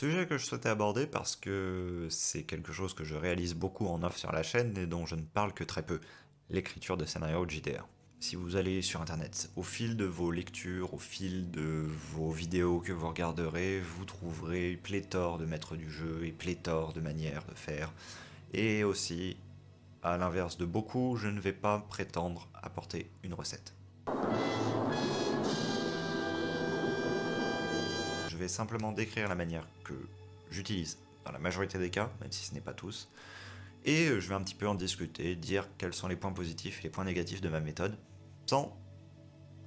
Sujet que je souhaitais aborder parce que c'est quelque chose que je réalise beaucoup en off sur la chaîne et dont je ne parle que très peu, l'écriture de scénarios de JDR. Si vous allez sur internet, au fil de vos lectures, au fil de vos vidéos que vous regarderez, vous trouverez pléthore de maîtres du jeu et pléthore de manières de faire. Et aussi, à l'inverse de beaucoup, je ne vais pas prétendre apporter une recette. vais simplement décrire la manière que j'utilise dans la majorité des cas, même si ce n'est pas tous. Et euh, je vais un petit peu en discuter, dire quels sont les points positifs et les points négatifs de ma méthode, sans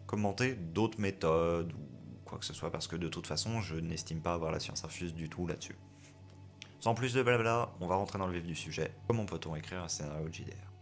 commenter d'autres méthodes ou quoi que ce soit, parce que de toute façon, je n'estime pas avoir la science infuse du tout là-dessus. Sans plus de blabla, on va rentrer dans le vif du sujet. Comment peut-on écrire un scénario de JDR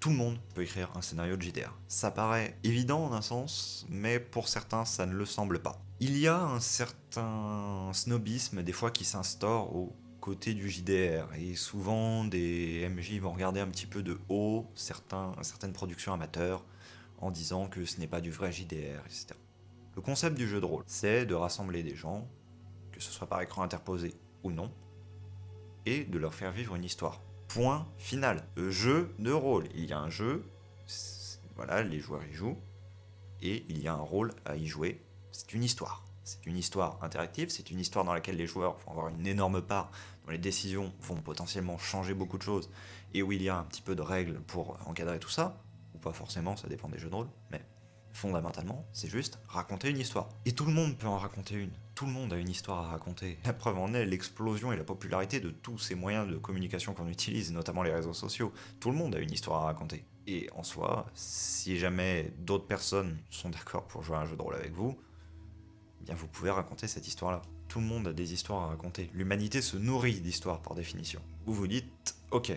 tout le monde peut écrire un scénario de JDR. Ça paraît évident en un sens, mais pour certains ça ne le semble pas. Il y a un certain snobisme des fois qui s'instaure au côté du JDR. Et souvent, des MJ vont regarder un petit peu de haut certaines productions amateurs en disant que ce n'est pas du vrai JDR, etc. Le concept du jeu de rôle, c'est de rassembler des gens, que ce soit par écran interposé ou non, et de leur faire vivre une histoire. Point final. Jeu de rôle. Il y a un jeu, voilà, les joueurs y jouent, et il y a un rôle à y jouer. C'est une histoire. C'est une histoire interactive, c'est une histoire dans laquelle les joueurs vont avoir une énorme part, dont les décisions vont potentiellement changer beaucoup de choses, et où il y a un petit peu de règles pour encadrer tout ça, ou pas forcément, ça dépend des jeux de rôle, mais Fondamentalement, c'est juste raconter une histoire. Et tout le monde peut en raconter une. Tout le monde a une histoire à raconter. La preuve en est l'explosion et la popularité de tous ces moyens de communication qu'on utilise, notamment les réseaux sociaux. Tout le monde a une histoire à raconter. Et en soi, si jamais d'autres personnes sont d'accord pour jouer un jeu de rôle avec vous, eh bien vous pouvez raconter cette histoire-là. Tout le monde a des histoires à raconter. L'humanité se nourrit d'histoires par définition. Vous vous dites, ok,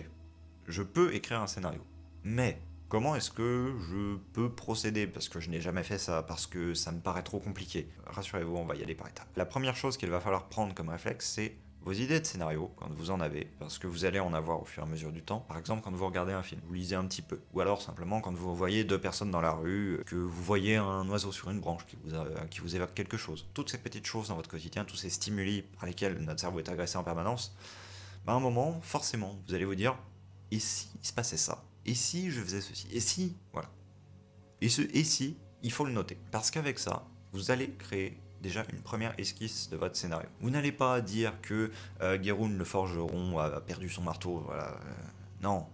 je peux écrire un scénario. Mais comment est-ce que je peux procéder Parce que je n'ai jamais fait ça, parce que ça me paraît trop compliqué. Rassurez-vous, on va y aller par étapes. La première chose qu'il va falloir prendre comme réflexe, c'est vos idées de scénario, quand vous en avez, parce que vous allez en avoir au fur et à mesure du temps. Par exemple, quand vous regardez un film, vous lisez un petit peu. Ou alors simplement quand vous voyez deux personnes dans la rue, que vous voyez un oiseau sur une branche qui vous, évoque quelque chose. Toutes ces petites choses dans votre quotidien, tous ces stimuli par lesquels notre cerveau est agressé en permanence, ben, à un moment, forcément, vous allez vous dire, ici, il se passait ça et si je faisais ceci Et si Voilà. Et ce et si, il faut le noter. Parce qu'avec ça, vous allez créer déjà une première esquisse de votre scénario. Vous n'allez pas dire que euh, Geroun le forgeron a perdu son marteau, voilà. Euh, non,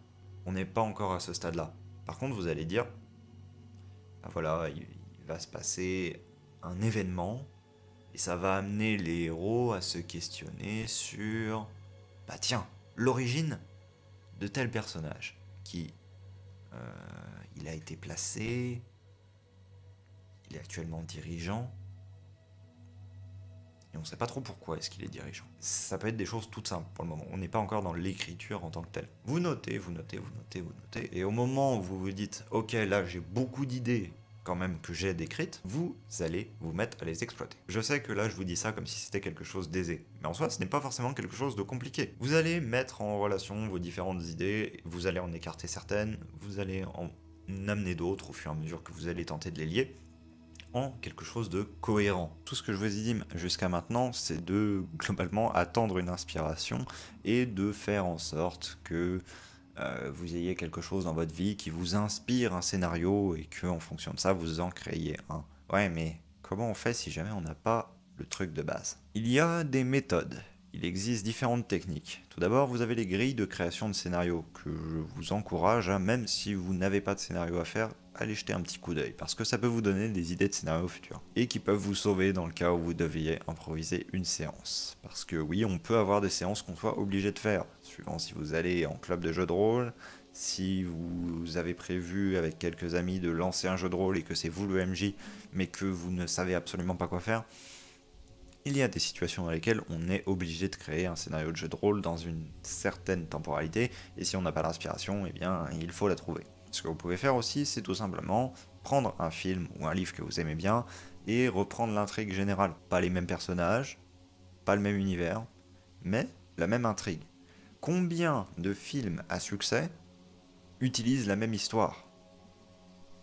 on n'est pas encore à ce stade-là. Par contre, vous allez dire, bah voilà, il, il va se passer un événement, et ça va amener les héros à se questionner sur, bah tiens, l'origine de tel personnage qui euh, il a été placé. Il est actuellement dirigeant. Et on ne sait pas trop pourquoi est-ce qu'il est dirigeant. Ça peut être des choses toutes simples pour le moment. On n'est pas encore dans l'écriture en tant que telle. Vous notez, vous notez, vous notez, vous notez. Et au moment où vous vous dites, ok, là j'ai beaucoup d'idées, quand même que j'ai décrites, vous allez vous mettre à les exploiter. Je sais que là je vous dis ça comme si c'était quelque chose d'aisé, mais en soi ce n'est pas forcément quelque chose de compliqué. Vous allez mettre en relation vos différentes idées, vous allez en écarter certaines, vous allez en amener d'autres au fur et à mesure que vous allez tenter de les lier en quelque chose de cohérent. Tout ce que je vous ai dit jusqu'à maintenant, c'est de globalement attendre une inspiration et de faire en sorte que euh, vous ayez quelque chose dans votre vie qui vous inspire un scénario et que en fonction de ça vous en créez un. Ouais, mais comment on fait si jamais on n'a pas le truc de base Il y a des méthodes il existe différentes techniques. Tout d'abord, vous avez les grilles de création de scénarios, que je vous encourage, hein, même si vous n'avez pas de scénario à faire, allez jeter un petit coup d'œil, parce que ça peut vous donner des idées de scénarios futurs, et qui peuvent vous sauver dans le cas où vous deviez improviser une séance. Parce que oui, on peut avoir des séances qu'on soit obligé de faire, suivant si vous allez en club de jeux de rôle, si vous avez prévu avec quelques amis de lancer un jeu de rôle et que c'est vous le MJ, mais que vous ne savez absolument pas quoi faire, il y a des situations dans lesquelles on est obligé de créer un scénario de jeu de rôle dans une certaine temporalité, et si on n'a pas l'inspiration, eh bien, il faut la trouver. Ce que vous pouvez faire aussi, c'est tout simplement prendre un film ou un livre que vous aimez bien et reprendre l'intrigue générale. Pas les mêmes personnages, pas le même univers, mais la même intrigue. Combien de films à succès utilisent la même histoire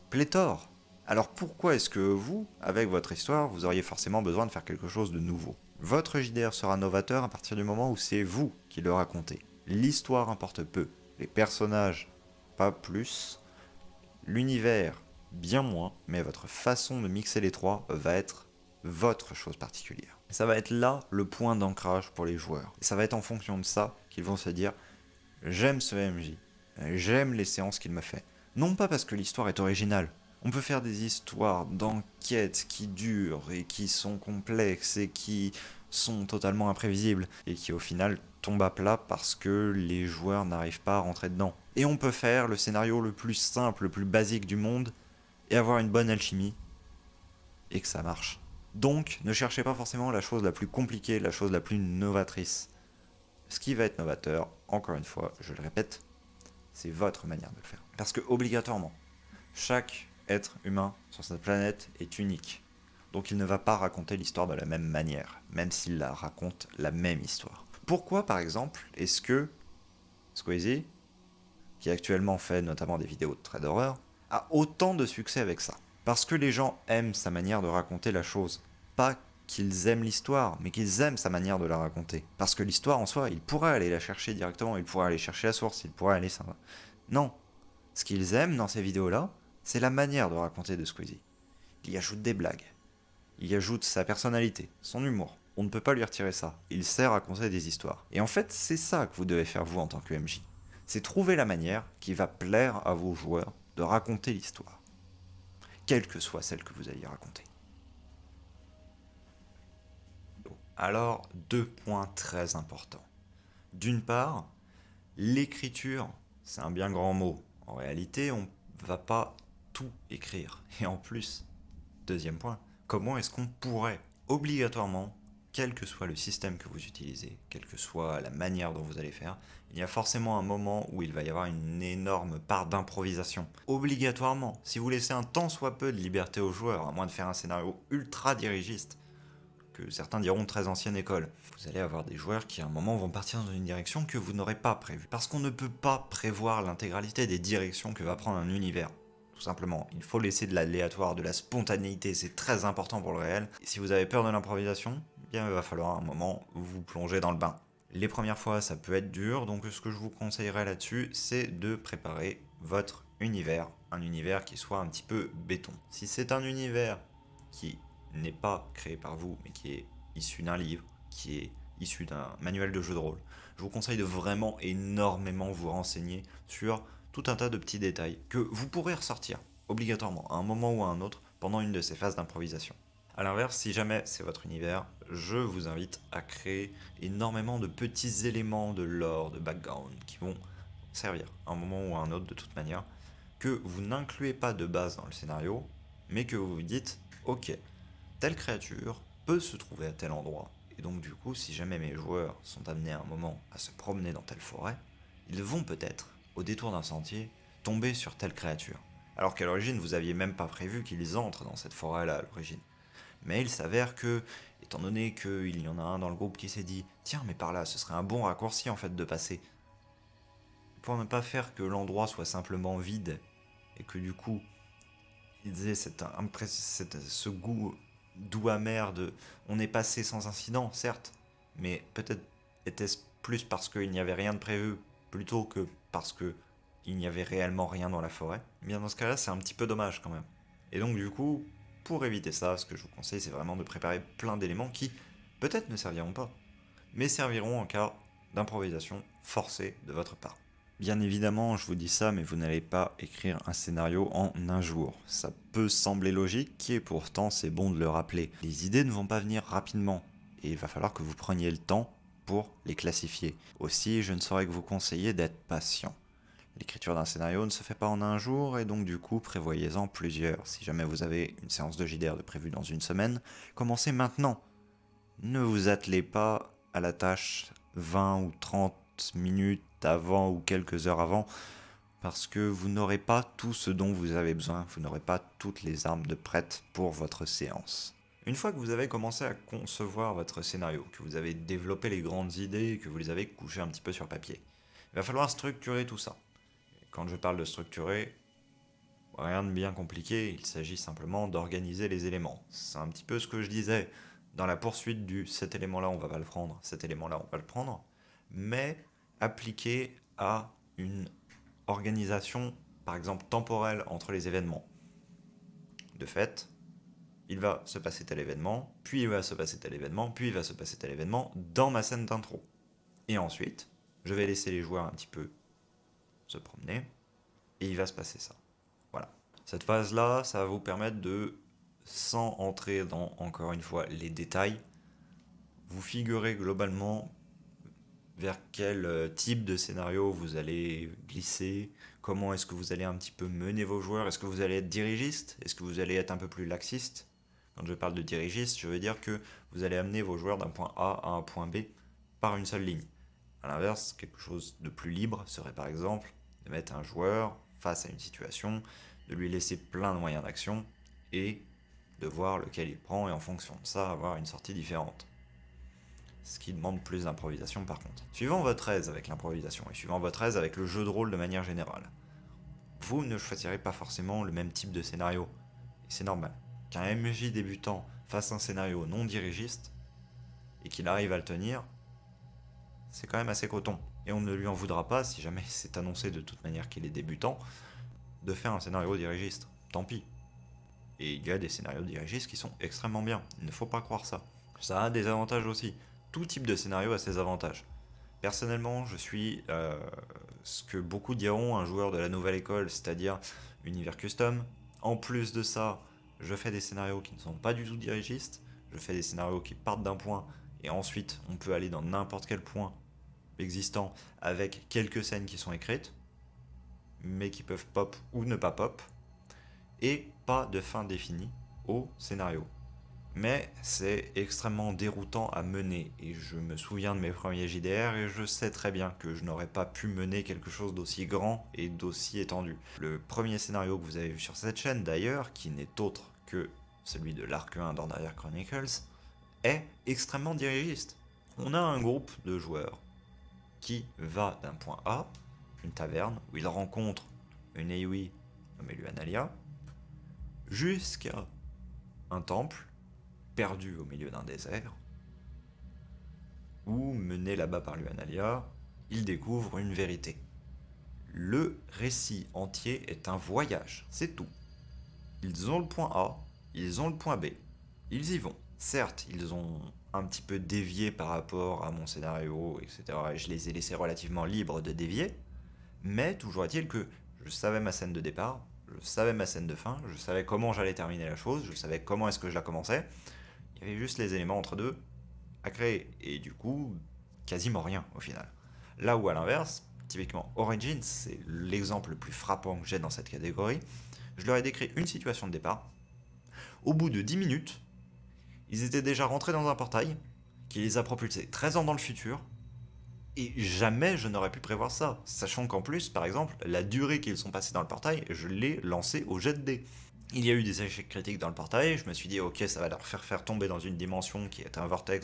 Pléthore alors pourquoi est-ce que vous, avec votre histoire, vous auriez forcément besoin de faire quelque chose de nouveau Votre JDR sera novateur à partir du moment où c'est vous qui le racontez. L'histoire importe peu, les personnages pas plus, l'univers bien moins, mais votre façon de mixer les trois va être votre chose particulière. Et ça va être là le point d'ancrage pour les joueurs. Et ça va être en fonction de ça qu'ils vont se dire j'aime ce MJ, j'aime les séances qu'il m'a fait. Non pas parce que l'histoire est originale, on peut faire des histoires d'enquêtes qui durent et qui sont complexes et qui sont totalement imprévisibles et qui au final tombent à plat parce que les joueurs n'arrivent pas à rentrer dedans. Et on peut faire le scénario le plus simple, le plus basique du monde et avoir une bonne alchimie et que ça marche. Donc ne cherchez pas forcément la chose la plus compliquée, la chose la plus novatrice. Ce qui va être novateur, encore une fois, je le répète, c'est votre manière de le faire. Parce que obligatoirement, chaque être humain sur cette planète est unique. Donc il ne va pas raconter l'histoire de la même manière, même s'il la raconte la même histoire. Pourquoi, par exemple, est-ce que Squeezie, qui actuellement fait notamment des vidéos de très d'horreur, a autant de succès avec ça Parce que les gens aiment sa manière de raconter la chose, pas qu'ils aiment l'histoire, mais qu'ils aiment sa manière de la raconter. Parce que l'histoire en soi, ils pourraient aller la chercher directement, ils pourraient aller chercher la source, ils pourraient aller ça. Non. Ce qu'ils aiment dans ces vidéos-là, c'est la manière de raconter de Squeezie. Il y ajoute des blagues. Il y ajoute sa personnalité, son humour. On ne peut pas lui retirer ça. Il sert à raconter des histoires. Et en fait, c'est ça que vous devez faire vous en tant que MJ. C'est trouver la manière qui va plaire à vos joueurs de raconter l'histoire. Quelle que soit celle que vous allez raconter. Alors, deux points très importants. D'une part, l'écriture, c'est un bien grand mot. En réalité, on ne va pas écrire Et en plus, deuxième point, comment est-ce qu'on pourrait obligatoirement, quel que soit le système que vous utilisez, quelle que soit la manière dont vous allez faire, il y a forcément un moment où il va y avoir une énorme part d'improvisation. Obligatoirement, si vous laissez un tant soit peu de liberté aux joueurs, à moins de faire un scénario ultra dirigiste, que certains diront très ancienne école. Vous allez avoir des joueurs qui à un moment vont partir dans une direction que vous n'aurez pas prévue. Parce qu'on ne peut pas prévoir l'intégralité des directions que va prendre un univers tout simplement. Il faut laisser de l'aléatoire, de la spontanéité, c'est très important pour le réel. si vous avez peur de l'improvisation, eh bien il va falloir un moment vous plonger dans le bain. Les premières fois, ça peut être dur, donc ce que je vous conseillerais là-dessus, c'est de préparer votre univers, un univers qui soit un petit peu béton. Si c'est un univers qui n'est pas créé par vous, mais qui est issu d'un livre, qui est issu d'un manuel de jeu de rôle, je vous conseille de vraiment énormément vous renseigner sur un tas de petits détails que vous pourrez ressortir obligatoirement à un moment ou à un autre pendant une de ces phases d'improvisation. A l'inverse, si jamais c'est votre univers, je vous invite à créer énormément de petits éléments de lore, de background, qui vont servir à un moment ou à un autre de toute manière, que vous n'incluez pas de base dans le scénario, mais que vous vous dites, ok, telle créature peut se trouver à tel endroit. Et donc du coup, si jamais mes joueurs sont amenés à un moment à se promener dans telle forêt, ils vont peut-être au détour d'un sentier, tomber sur telle créature, alors qu'à l'origine vous aviez même pas prévu qu'ils entrent dans cette forêt-là à l'origine. Mais il s'avère que, étant donné qu'il y en a un dans le groupe qui s'est dit Tiens, mais par là, ce serait un bon raccourci en fait de passer. Pour ne pas faire que l'endroit soit simplement vide et que du coup ils aient cette, ce goût doux amer de on est passé sans incident, certes, mais peut-être était-ce plus parce qu'il n'y avait rien de prévu plutôt que parce que il n'y avait réellement rien dans la forêt, eh bien dans ce cas-là, c'est un petit peu dommage quand même. Et donc du coup, pour éviter ça, ce que je vous conseille, c'est vraiment de préparer plein d'éléments qui peut-être ne serviront pas, mais serviront en cas d'improvisation forcée de votre part. Bien évidemment, je vous dis ça, mais vous n'allez pas écrire un scénario en un jour. Ça peut sembler logique, et pourtant c'est bon de le rappeler. Les idées ne vont pas venir rapidement, et il va falloir que vous preniez le temps pour les classifier. Aussi, je ne saurais que vous conseiller d'être patient. L'écriture d'un scénario ne se fait pas en un jour et donc du coup prévoyez-en plusieurs. Si jamais vous avez une séance de JDR de prévue dans une semaine, commencez maintenant. Ne vous attelez pas à la tâche 20 ou 30 minutes avant ou quelques heures avant parce que vous n'aurez pas tout ce dont vous avez besoin, vous n'aurez pas toutes les armes de prête pour votre séance. Une fois que vous avez commencé à concevoir votre scénario, que vous avez développé les grandes idées, que vous les avez couchées un petit peu sur papier, il va falloir structurer tout ça. quand je parle de structurer, rien de bien compliqué, il s'agit simplement d'organiser les éléments. C'est un petit peu ce que je disais dans la poursuite du cet élément-là on va pas le prendre, cet élément-là on va le prendre, mais appliqué à une organisation, par exemple, temporelle entre les événements. De fait, il va se passer tel événement, puis il va se passer tel événement, puis il va se passer tel événement dans ma scène d'intro. Et ensuite, je vais laisser les joueurs un petit peu se promener, et il va se passer ça. Voilà. Cette phase-là, ça va vous permettre de, sans entrer dans, encore une fois, les détails, vous figurez globalement vers quel euh, type de scénario vous allez glisser, comment est-ce que vous allez un petit peu mener vos joueurs, est-ce que vous allez être dirigiste, est-ce que vous allez être un peu plus laxiste, quand je parle de dirigiste, je veux dire que vous allez amener vos joueurs d'un point A à un point B par une seule ligne. A l'inverse, quelque chose de plus libre serait par exemple de mettre un joueur face à une situation, de lui laisser plein de moyens d'action et de voir lequel il prend et en fonction de ça avoir une sortie différente. Ce qui demande plus d'improvisation par contre. Suivant votre aise avec l'improvisation et suivant votre aise avec le jeu de rôle de manière générale, vous ne choisirez pas forcément le même type de scénario. Et c'est normal un MJ débutant fasse un scénario non dirigiste et qu'il arrive à le tenir, c'est quand même assez coton. Et on ne lui en voudra pas, si jamais c'est annoncé de toute manière qu'il est débutant, de faire un scénario dirigiste. Tant pis. Et il y a des scénarios dirigistes qui sont extrêmement bien. Il ne faut pas croire ça. Ça a des avantages aussi. Tout type de scénario a ses avantages. Personnellement, je suis euh, ce que beaucoup diront un joueur de la nouvelle école, c'est-à-dire univers custom. En plus de ça, je fais des scénarios qui ne sont pas du tout dirigistes, je fais des scénarios qui partent d'un point et ensuite on peut aller dans n'importe quel point existant avec quelques scènes qui sont écrites, mais qui peuvent pop ou ne pas pop, et pas de fin définie au scénario mais c'est extrêmement déroutant à mener. Et je me souviens de mes premiers JDR et je sais très bien que je n'aurais pas pu mener quelque chose d'aussi grand et d'aussi étendu. Le premier scénario que vous avez vu sur cette chaîne d'ailleurs, qui n'est autre que celui de l'arc 1 d'Ordaria Chronicles, est extrêmement dirigiste. On a un groupe de joueurs qui va d'un point A, une taverne, où il rencontre une Eiwi nommée Luanalia, jusqu'à un temple perdu au milieu d'un désert, ou mené là-bas par Luanalia, il découvre une vérité. Le récit entier est un voyage, c'est tout. Ils ont le point A, ils ont le point B, ils y vont. Certes, ils ont un petit peu dévié par rapport à mon scénario, etc. Et je les ai laissés relativement libres de dévier, mais toujours est-il que je savais ma scène de départ, je savais ma scène de fin, je savais comment j'allais terminer la chose, je savais comment est-ce que je la commençais, il y avait juste les éléments entre deux à créer. Et du coup, quasiment rien au final. Là où à l'inverse, typiquement Origins, c'est l'exemple le plus frappant que j'ai dans cette catégorie, je leur ai décrit une situation de départ. Au bout de 10 minutes, ils étaient déjà rentrés dans un portail qui les a propulsés 13 ans dans le futur. Et jamais je n'aurais pu prévoir ça, sachant qu'en plus, par exemple, la durée qu'ils sont passés dans le portail, je l'ai lancé au jet de dés. Il y a eu des échecs critiques dans le portail, je me suis dit ok ça va leur faire faire tomber dans une dimension qui est un vortex,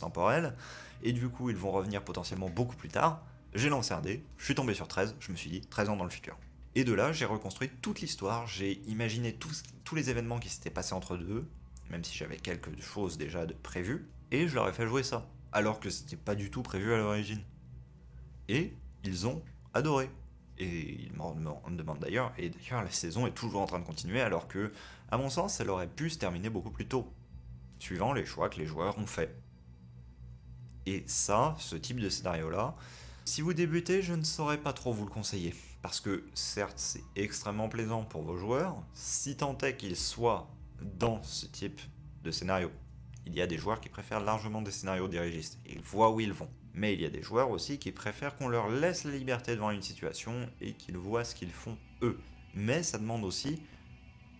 temporel, et du coup ils vont revenir potentiellement beaucoup plus tard. J'ai lancé un dé, je suis tombé sur 13, je me suis dit 13 ans dans le futur. Et de là j'ai reconstruit toute l'histoire, j'ai imaginé tous, les événements qui s'étaient passés entre deux, même si j'avais quelque chose déjà de prévu, et je leur ai fait jouer ça, alors que c'était pas du tout prévu à l'origine. Et ils ont adoré et il me demande d'ailleurs, et d'ailleurs la saison est toujours en train de continuer alors que, à mon sens, elle aurait pu se terminer beaucoup plus tôt, suivant les choix que les joueurs ont faits. Et ça, ce type de scénario-là, si vous débutez, je ne saurais pas trop vous le conseiller, parce que certes c'est extrêmement plaisant pour vos joueurs, si tant est qu'ils soient dans ce type de scénario. Il y a des joueurs qui préfèrent largement des scénarios dirigistes, ils voient où ils vont. Mais il y a des joueurs aussi qui préfèrent qu'on leur laisse la liberté devant une situation et qu'ils voient ce qu'ils font eux. Mais ça demande aussi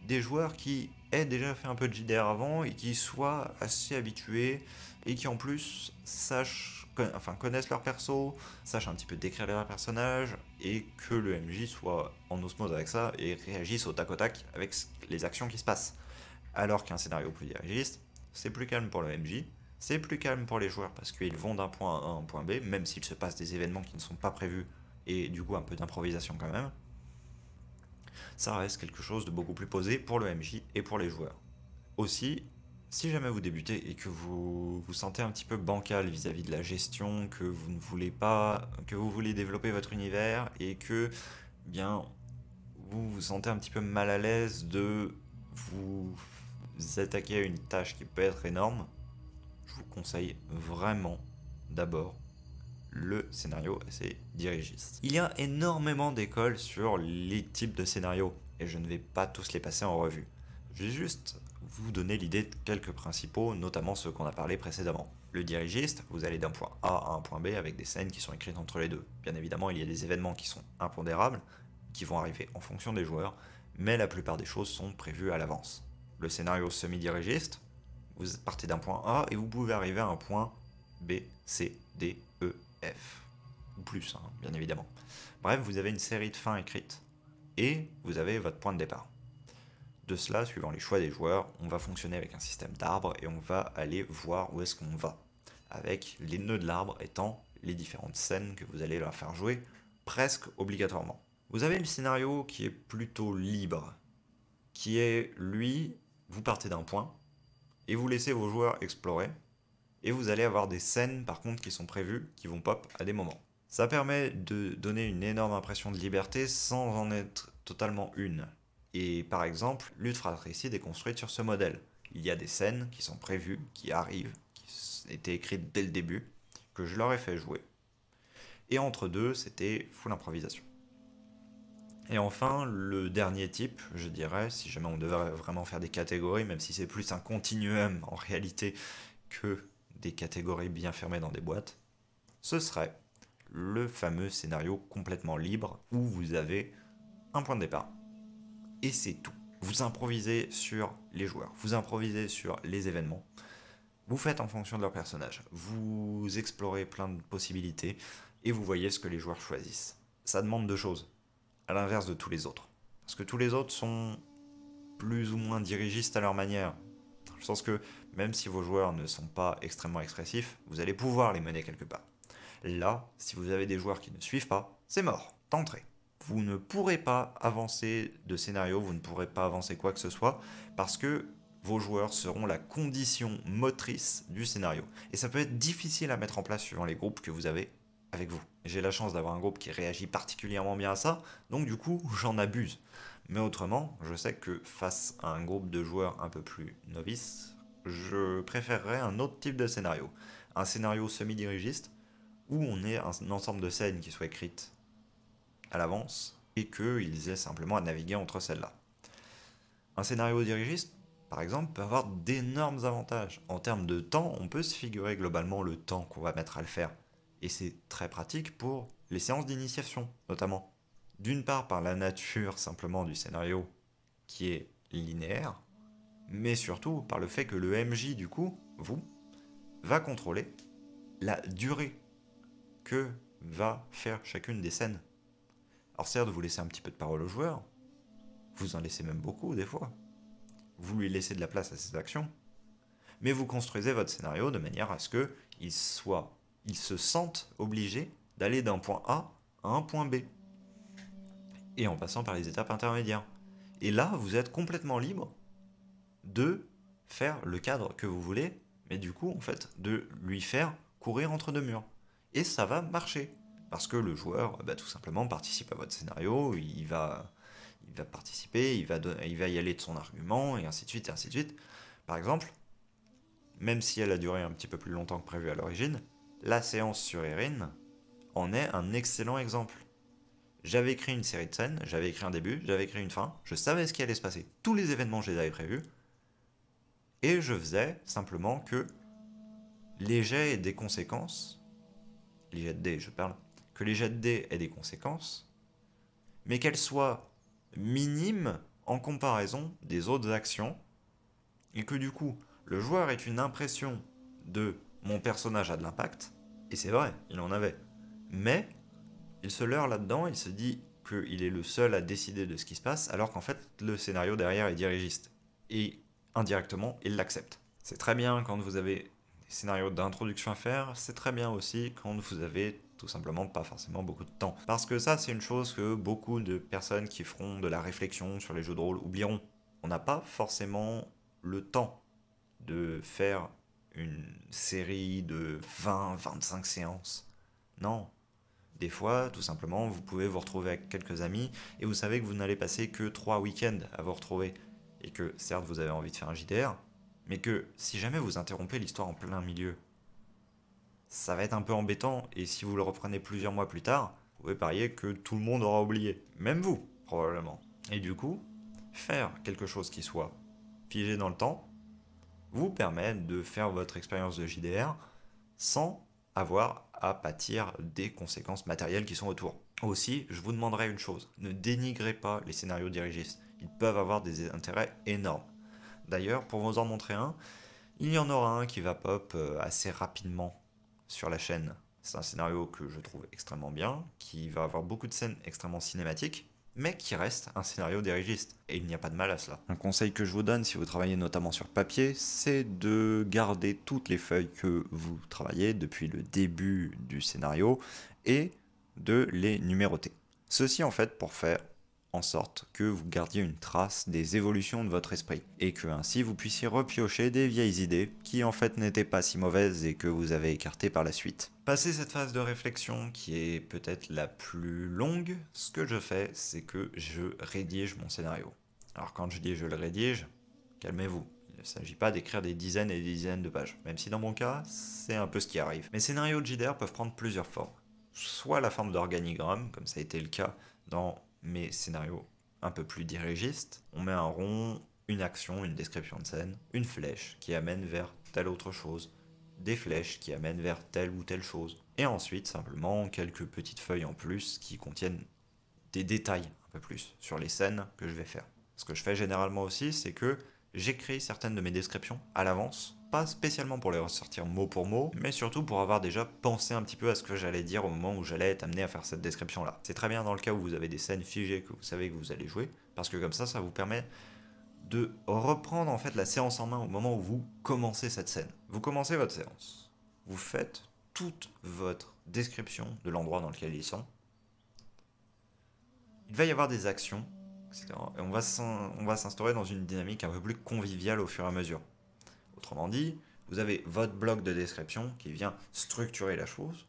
des joueurs qui aient déjà fait un peu de JDR avant et qui soient assez habitués et qui en plus sachent, enfin, connaissent leur perso, sachent un petit peu décrire leur personnage et que le MJ soit en osmose avec ça et réagisse au tac au tac avec les actions qui se passent. Alors qu'un scénario plus dirigiste, c'est plus calme pour le MJ, c'est plus calme pour les joueurs parce qu'ils vont d'un point A à un point B, même s'il se passe des événements qui ne sont pas prévus et du coup un peu d'improvisation quand même. Ça reste quelque chose de beaucoup plus posé pour le MJ et pour les joueurs. Aussi, si jamais vous débutez et que vous vous sentez un petit peu bancal vis-à-vis de la gestion, que vous ne voulez pas, que vous voulez développer votre univers et que bien vous vous sentez un petit peu mal à l'aise de vous attaquer à une tâche qui peut être énorme, je vous conseille vraiment d'abord le scénario et ses dirigistes. Il y a énormément d'écoles sur les types de scénarios et je ne vais pas tous les passer en revue. Je vais juste vous donner l'idée de quelques principaux, notamment ceux qu'on a parlé précédemment. Le dirigiste, vous allez d'un point A à un point B avec des scènes qui sont écrites entre les deux. Bien évidemment, il y a des événements qui sont impondérables, qui vont arriver en fonction des joueurs, mais la plupart des choses sont prévues à l'avance. Le scénario semi-dirigiste, vous partez d'un point A et vous pouvez arriver à un point B, C, D, E, F. Ou plus, hein, bien évidemment. Bref, vous avez une série de fins écrites et vous avez votre point de départ. De cela, suivant les choix des joueurs, on va fonctionner avec un système d'arbres et on va aller voir où est-ce qu'on va, avec les nœuds de l'arbre étant les différentes scènes que vous allez leur faire jouer presque obligatoirement. Vous avez le scénario qui est plutôt libre, qui est lui, vous partez d'un point, et vous laissez vos joueurs explorer, et vous allez avoir des scènes par contre qui sont prévues, qui vont pop à des moments. Ça permet de donner une énorme impression de liberté sans en être totalement une. Et par exemple, Lutte Fratricide est construite sur ce modèle. Il y a des scènes qui sont prévues, qui arrivent, qui étaient écrites dès le début, que je leur ai fait jouer. Et entre deux, c'était full improvisation. Et enfin, le dernier type, je dirais, si jamais on devait vraiment faire des catégories, même si c'est plus un continuum en réalité que des catégories bien fermées dans des boîtes, ce serait le fameux scénario complètement libre où vous avez un point de départ. Et c'est tout. Vous improvisez sur les joueurs, vous improvisez sur les événements, vous faites en fonction de leur personnage, vous explorez plein de possibilités et vous voyez ce que les joueurs choisissent. Ça demande deux choses à l'inverse de tous les autres. Parce que tous les autres sont plus ou moins dirigistes à leur manière. Je sens que même si vos joueurs ne sont pas extrêmement expressifs, vous allez pouvoir les mener quelque part. Là, si vous avez des joueurs qui ne suivent pas, c'est mort, d'entrée. Vous ne pourrez pas avancer de scénario, vous ne pourrez pas avancer quoi que ce soit, parce que vos joueurs seront la condition motrice du scénario. Et ça peut être difficile à mettre en place suivant les groupes que vous avez avec vous j'ai la chance d'avoir un groupe qui réagit particulièrement bien à ça, donc du coup, j'en abuse. Mais autrement, je sais que face à un groupe de joueurs un peu plus novices, je préférerais un autre type de scénario. Un scénario semi-dirigiste, où on ait un ensemble de scènes qui soient écrites à l'avance, et qu'ils aient simplement à naviguer entre celles-là. Un scénario dirigiste, par exemple, peut avoir d'énormes avantages. En termes de temps, on peut se figurer globalement le temps qu'on va mettre à le faire. Et c'est très pratique pour les séances d'initiation, notamment. D'une part par la nature simplement du scénario qui est linéaire, mais surtout par le fait que le MJ, du coup, vous, va contrôler la durée que va faire chacune des scènes. Alors certes, vous laissez un petit peu de parole au joueur, vous en laissez même beaucoup des fois, vous lui laissez de la place à ses actions, mais vous construisez votre scénario de manière à ce qu'il soit ils se sentent obligés d'aller d'un point A à un point B, et en passant par les étapes intermédiaires. Et là, vous êtes complètement libre de faire le cadre que vous voulez, mais du coup, en fait, de lui faire courir entre deux murs. Et ça va marcher, parce que le joueur, bah, tout simplement, participe à votre scénario, il va, participer, il va, il va y aller de son argument, et ainsi de suite, et ainsi de suite. Par exemple, même si elle a duré un petit peu plus longtemps que prévu à l'origine, la séance sur Erin en est un excellent exemple. J'avais écrit une série de scènes, j'avais écrit un début, j'avais écrit une fin, je savais ce qui allait se passer, tous les événements je les avais prévus, et je faisais simplement que les jets aient des conséquences, les jets de dés je parle, que les jets de dés aient des conséquences, mais qu'elles soient minimes en comparaison des autres actions, et que du coup le joueur ait une impression de mon personnage a de l'impact, et c'est vrai, il en avait. Mais il se leurre là-dedans, il se dit qu'il est le seul à décider de ce qui se passe, alors qu'en fait, le scénario derrière est dirigiste. Et indirectement, il l'accepte. C'est très bien quand vous avez des scénarios d'introduction à faire, c'est très bien aussi quand vous avez tout simplement pas forcément beaucoup de temps. Parce que ça, c'est une chose que beaucoup de personnes qui feront de la réflexion sur les jeux de rôle oublieront. On n'a pas forcément le temps de faire une série de 20, 25 séances. Non. Des fois, tout simplement, vous pouvez vous retrouver avec quelques amis et vous savez que vous n'allez passer que trois week-ends à vous retrouver. Et que, certes, vous avez envie de faire un JDR, mais que si jamais vous interrompez l'histoire en plein milieu, ça va être un peu embêtant et si vous le reprenez plusieurs mois plus tard, vous pouvez parier que tout le monde aura oublié. Même vous, probablement. Et du coup, faire quelque chose qui soit figé dans le temps, vous permettent de faire votre expérience de JDR sans avoir à pâtir des conséquences matérielles qui sont autour. Aussi, je vous demanderai une chose, ne dénigrez pas les scénarios dirigistes, ils peuvent avoir des intérêts énormes. D'ailleurs, pour vous en montrer un, il y en aura un qui va pop euh, assez rapidement sur la chaîne. C'est un scénario que je trouve extrêmement bien, qui va avoir beaucoup de scènes extrêmement cinématiques, mais qui reste un scénario registres. Et il n'y a pas de mal à cela. Un conseil que je vous donne si vous travaillez notamment sur papier, c'est de garder toutes les feuilles que vous travaillez depuis le début du scénario et de les numéroter. Ceci en fait pour faire en sorte que vous gardiez une trace des évolutions de votre esprit, et que ainsi vous puissiez repiocher des vieilles idées qui en fait n'étaient pas si mauvaises et que vous avez écartées par la suite. Passer cette phase de réflexion qui est peut-être la plus longue, ce que je fais, c'est que je rédige mon scénario. Alors quand je dis je le rédige, calmez-vous. Il ne s'agit pas d'écrire des dizaines et des dizaines de pages, même si dans mon cas, c'est un peu ce qui arrive. Mes scénarios de JDR peuvent prendre plusieurs formes. Soit la forme d'organigramme, comme ça a été le cas dans mais scénario un peu plus dirigiste. On met un rond, une action, une description de scène, une flèche qui amène vers telle autre chose, des flèches qui amènent vers telle ou telle chose. Et ensuite, simplement, quelques petites feuilles en plus qui contiennent des détails un peu plus sur les scènes que je vais faire. Ce que je fais généralement aussi, c'est que créé certaines de mes descriptions à l'avance, pas spécialement pour les ressortir mot pour mot, mais surtout pour avoir déjà pensé un petit peu à ce que j'allais dire au moment où j'allais être amené à faire cette description-là. C'est très bien dans le cas où vous avez des scènes figées que vous savez que vous allez jouer, parce que comme ça, ça vous permet de reprendre en fait la séance en main au moment où vous commencez cette scène. Vous commencez votre séance, vous faites toute votre description de l'endroit dans lequel ils sont. Il va y avoir des actions et on va s'instaurer dans une dynamique un peu plus conviviale au fur et à mesure. Autrement dit, vous avez votre bloc de description qui vient structurer la chose,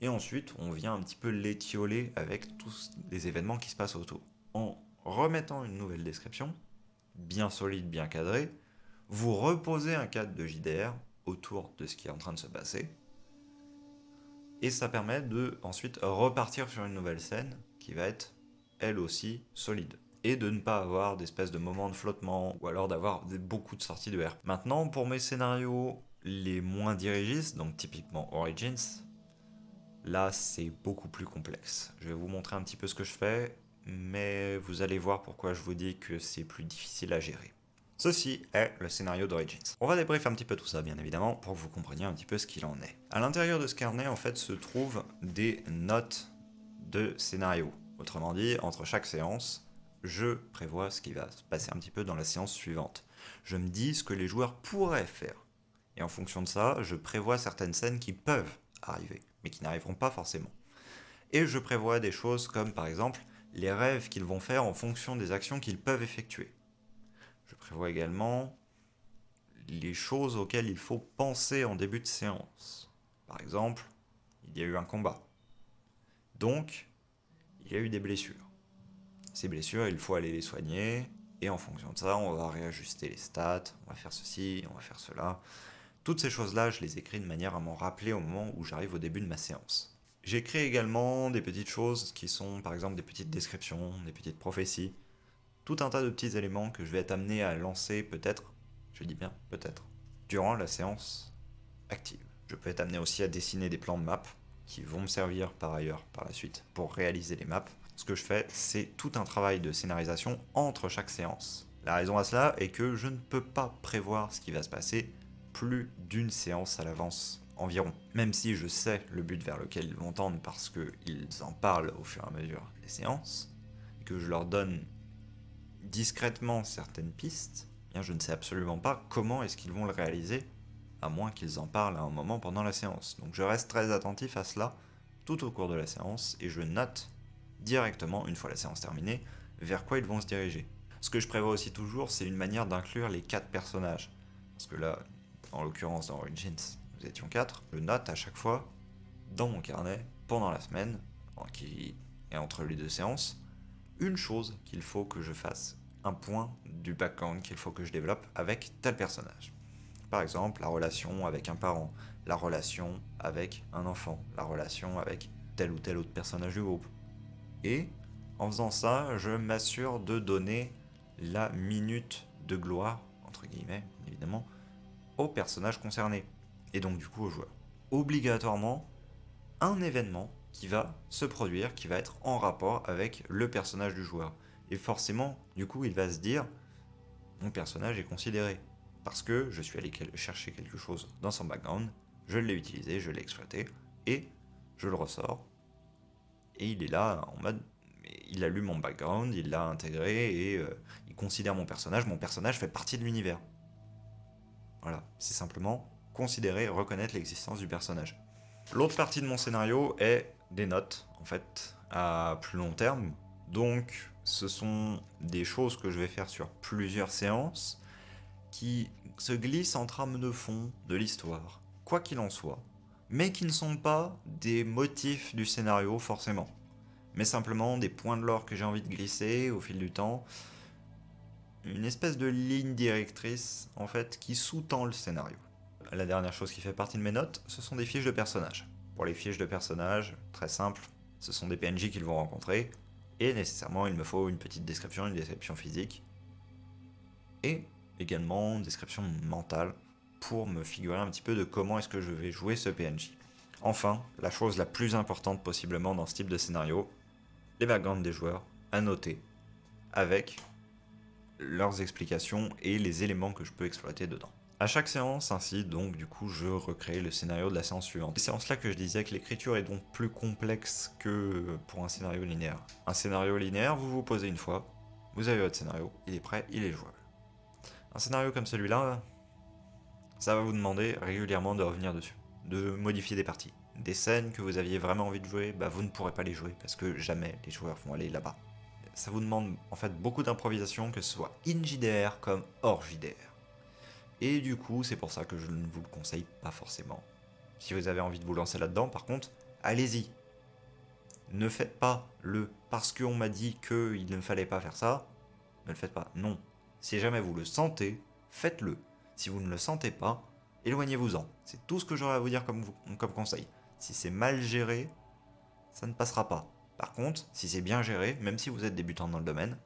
et ensuite on vient un petit peu l'étioler avec tous les événements qui se passent autour. En remettant une nouvelle description, bien solide, bien cadrée, vous reposez un cadre de JDR autour de ce qui est en train de se passer, et ça permet de ensuite repartir sur une nouvelle scène qui va être elle aussi solide et de ne pas avoir d'espèce de moments de flottement ou alors d'avoir beaucoup de sorties de R. Maintenant, pour mes scénarios les moins dirigistes, donc typiquement Origins, là c'est beaucoup plus complexe. Je vais vous montrer un petit peu ce que je fais, mais vous allez voir pourquoi je vous dis que c'est plus difficile à gérer. Ceci est le scénario d'Origins. On va débriefer un petit peu tout ça, bien évidemment, pour que vous compreniez un petit peu ce qu'il en est. À l'intérieur de ce carnet, en fait, se trouvent des notes de scénario. Autrement dit, entre chaque séance, je prévois ce qui va se passer un petit peu dans la séance suivante. Je me dis ce que les joueurs pourraient faire. Et en fonction de ça, je prévois certaines scènes qui peuvent arriver, mais qui n'arriveront pas forcément. Et je prévois des choses comme par exemple les rêves qu'ils vont faire en fonction des actions qu'ils peuvent effectuer. Je prévois également les choses auxquelles il faut penser en début de séance. Par exemple, il y a eu un combat. Donc, il y a eu des blessures ces blessures, il faut aller les soigner. Et en fonction de ça, on va réajuster les stats, on va faire ceci, on va faire cela. Toutes ces choses-là, je les écris de manière à m'en rappeler au moment où j'arrive au début de ma séance. J'écris également des petites choses qui sont par exemple des petites descriptions, des petites prophéties, tout un tas de petits éléments que je vais être amené à lancer peut-être, je dis bien peut-être, durant la séance active. Je peux être amené aussi à dessiner des plans de map, qui vont me servir par ailleurs par la suite pour réaliser les maps ce que je fais, c'est tout un travail de scénarisation entre chaque séance. La raison à cela est que je ne peux pas prévoir ce qui va se passer plus d'une séance à l'avance environ, même si je sais le but vers lequel ils vont tendre parce qu'ils en parlent au fur et à mesure des séances, et que je leur donne discrètement certaines pistes, eh bien je ne sais absolument pas comment est-ce qu'ils vont le réaliser, à moins qu'ils en parlent à un moment pendant la séance. Donc je reste très attentif à cela tout au cours de la séance, et je note directement, une fois la séance terminée, vers quoi ils vont se diriger. Ce que je prévois aussi toujours, c'est une manière d'inclure les quatre personnages. Parce que là, en l'occurrence dans Origins, nous étions quatre. Je note à chaque fois, dans mon carnet, pendant la semaine, qui est entre les deux séances, une chose qu'il faut que je fasse, un point du background qu'il faut que je développe avec tel personnage. Par exemple, la relation avec un parent, la relation avec un enfant, la relation avec tel ou tel autre personnage du groupe, et en faisant ça, je m'assure de donner la minute de gloire, entre guillemets, évidemment, au personnage concerné. Et donc du coup au joueur. Obligatoirement, un événement qui va se produire, qui va être en rapport avec le personnage du joueur. Et forcément, du coup, il va se dire, mon personnage est considéré. Parce que je suis allé chercher quelque chose dans son background, je l'ai utilisé, je l'ai exploité, et je le ressors, et il est là en mode, il a lu mon background, il l'a intégré et euh, il considère mon personnage, mon personnage fait partie de l'univers. Voilà, c'est simplement considérer, reconnaître l'existence du personnage. L'autre partie de mon scénario est des notes, en fait, à plus long terme. Donc, ce sont des choses que je vais faire sur plusieurs séances qui se glissent en trame de fond de l'histoire. Quoi qu'il en soit, mais qui ne sont pas des motifs du scénario forcément, mais simplement des points de l'or que j'ai envie de glisser au fil du temps, une espèce de ligne directrice en fait qui sous-tend le scénario. La dernière chose qui fait partie de mes notes, ce sont des fiches de personnages. Pour les fiches de personnages, très simple, ce sont des PNJ qu'ils vont rencontrer, et nécessairement il me faut une petite description, une description physique, et également une description mentale, pour me figurer un petit peu de comment est-ce que je vais jouer ce PNJ. Enfin, la chose la plus importante possiblement dans ce type de scénario, les backgrounds des joueurs à noter, avec leurs explications et les éléments que je peux exploiter dedans. À chaque séance, ainsi, donc, du coup, je recrée le scénario de la séance suivante. C'est en cela que je disais que l'écriture est donc plus complexe que pour un scénario linéaire. Un scénario linéaire, vous vous posez une fois, vous avez votre scénario, il est prêt, il est jouable. Un scénario comme celui-là, ça va vous demander régulièrement de revenir dessus, de modifier des parties. Des scènes que vous aviez vraiment envie de jouer, bah vous ne pourrez pas les jouer parce que jamais les joueurs vont aller là-bas. Ça vous demande en fait beaucoup d'improvisation, que ce soit in JDR comme hors JDR. Et du coup, c'est pour ça que je ne vous le conseille pas forcément. Si vous avez envie de vous lancer là-dedans, par contre, allez-y. Ne faites pas le parce qu'on m'a dit qu'il ne fallait pas faire ça, ne le faites pas. Non. Si jamais vous le sentez, faites-le. Si vous ne le sentez pas, éloignez-vous-en. C'est tout ce que j'aurais à vous dire comme, conseil. Si c'est mal géré, ça ne passera pas. Par contre, si c'est bien géré, même si vous êtes débutant dans le domaine,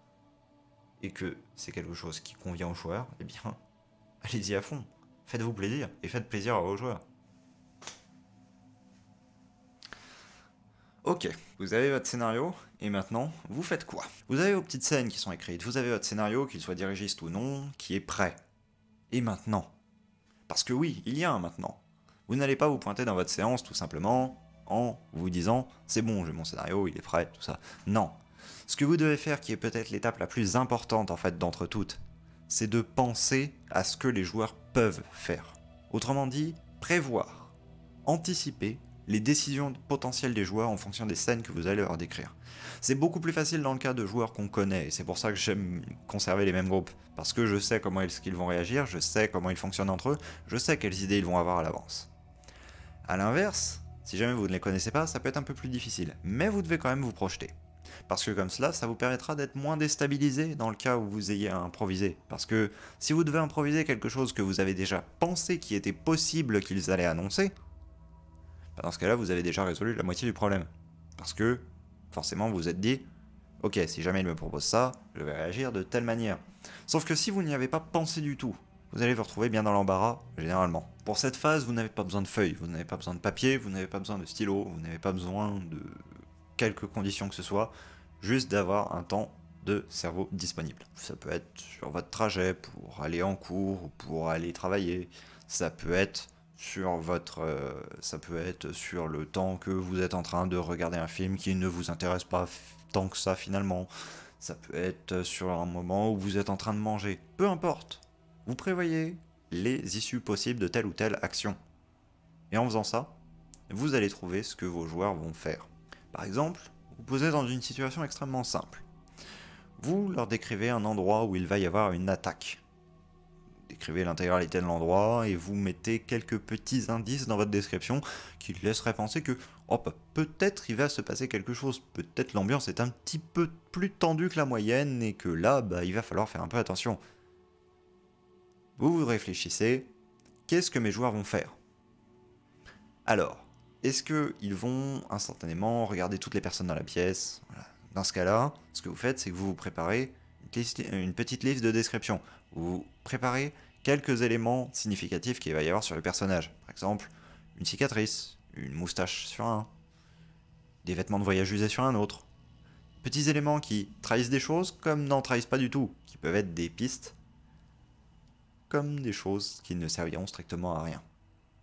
et que c'est quelque chose qui convient aux joueurs, eh bien, allez-y à fond. Faites-vous plaisir, et faites plaisir à vos joueurs. Ok, vous avez votre scénario, et maintenant, vous faites quoi Vous avez vos petites scènes qui sont écrites, vous avez votre scénario, qu'il soit dirigiste ou non, qui est prêt et maintenant. Parce que oui, il y a un maintenant. Vous n'allez pas vous pointer dans votre séance tout simplement en vous disant c'est bon, j'ai mon scénario, il est prêt, tout ça. Non. Ce que vous devez faire, qui est peut-être l'étape la plus importante en fait d'entre toutes, c'est de penser à ce que les joueurs peuvent faire. Autrement dit, prévoir, anticiper les décisions potentielles des joueurs en fonction des scènes que vous allez leur décrire. C'est beaucoup plus facile dans le cas de joueurs qu'on connaît, et c'est pour ça que j'aime conserver les mêmes groupes, parce que je sais comment ils vont réagir, je sais comment ils fonctionnent entre eux, je sais quelles idées ils vont avoir à l'avance. A l'inverse, si jamais vous ne les connaissez pas, ça peut être un peu plus difficile, mais vous devez quand même vous projeter. Parce que comme cela, ça vous permettra d'être moins déstabilisé dans le cas où vous ayez à improviser. Parce que si vous devez improviser quelque chose que vous avez déjà pensé qui était possible qu'ils allaient annoncer, bah, dans ce cas-là, vous avez déjà résolu la moitié du problème. Parce que, forcément, vous vous êtes dit, ok, si jamais il me propose ça, je vais réagir de telle manière. Sauf que si vous n'y avez pas pensé du tout, vous allez vous retrouver bien dans l'embarras, généralement. Pour cette phase, vous n'avez pas besoin de feuilles, vous n'avez pas besoin de papier, vous n'avez pas besoin de stylo, vous n'avez pas besoin de quelques conditions que ce soit, juste d'avoir un temps de cerveau disponible. Ça peut être sur votre trajet, pour aller en cours, pour aller travailler, ça peut être sur votre. Euh, ça peut être sur le temps que vous êtes en train de regarder un film qui ne vous intéresse pas tant que ça finalement. Ça peut être sur un moment où vous êtes en train de manger. Peu importe. Vous prévoyez les issues possibles de telle ou telle action. Et en faisant ça, vous allez trouver ce que vos joueurs vont faire. Par exemple, vous posez dans une situation extrêmement simple. Vous leur décrivez un endroit où il va y avoir une attaque décrivez l'intégralité de l'endroit et vous mettez quelques petits indices dans votre description qui laisseraient penser que hop, peut-être il va se passer quelque chose, peut-être l'ambiance est un petit peu plus tendue que la moyenne et que là bah, il va falloir faire un peu attention. Vous vous réfléchissez, qu'est-ce que mes joueurs vont faire Alors, est-ce qu'ils vont instantanément regarder toutes les personnes dans la pièce Dans ce cas-là, ce que vous faites, c'est que vous vous préparez une petite liste de descriptions vous préparez quelques éléments significatifs qu'il va y avoir sur le personnage. Par exemple, une cicatrice, une moustache sur un, des vêtements de voyage usés sur un autre. Petits éléments qui trahissent des choses comme n'en trahissent pas du tout, qui peuvent être des pistes, comme des choses qui ne serviront strictement à rien.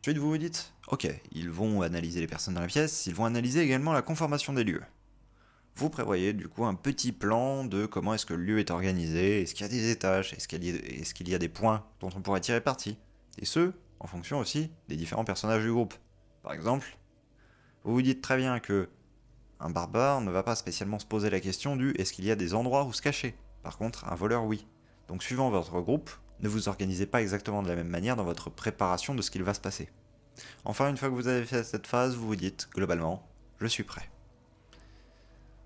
Ensuite, vous vous dites, ok, ils vont analyser les personnes dans la pièce, ils vont analyser également la conformation des lieux vous prévoyez du coup un petit plan de comment est-ce que le lieu est organisé, est-ce qu'il y a des étages, est-ce qu'il y, a des points dont on pourrait tirer parti, et ce, en fonction aussi des différents personnages du groupe. Par exemple, vous vous dites très bien que un barbare ne va pas spécialement se poser la question du est-ce qu'il y a des endroits où se cacher. Par contre, un voleur, oui. Donc suivant votre groupe, ne vous organisez pas exactement de la même manière dans votre préparation de ce qu'il va se passer. Enfin, une fois que vous avez fait cette phase, vous vous dites, globalement, je suis prêt.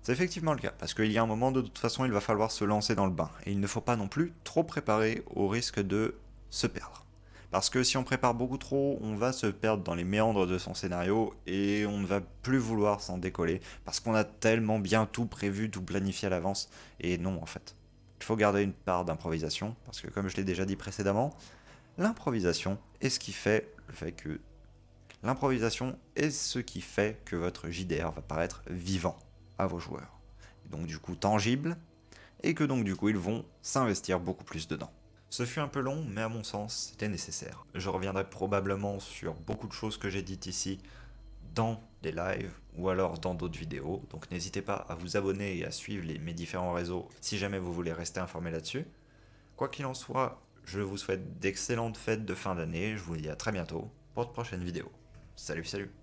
C'est effectivement le cas, parce qu'il y a un moment de toute façon il va falloir se lancer dans le bain, et il ne faut pas non plus trop préparer au risque de se perdre. Parce que si on prépare beaucoup trop, on va se perdre dans les méandres de son scénario et on ne va plus vouloir s'en décoller, parce qu'on a tellement bien tout prévu, tout planifié à l'avance, et non en fait. Il faut garder une part d'improvisation, parce que comme je l'ai déjà dit précédemment, l'improvisation est ce qui fait le fait que... L'improvisation est ce qui fait que votre JDR va paraître vivant à vos joueurs. Donc du coup tangible, et que donc du coup ils vont s'investir beaucoup plus dedans. Ce fut un peu long, mais à mon sens, c'était nécessaire. Je reviendrai probablement sur beaucoup de choses que j'ai dites ici dans des lives ou alors dans d'autres vidéos, donc n'hésitez pas à vous abonner et à suivre les, mes différents réseaux si jamais vous voulez rester informé là-dessus. Quoi qu'il en soit, je vous souhaite d'excellentes fêtes de fin d'année, je vous dis à très bientôt pour de prochaines vidéos. Salut, salut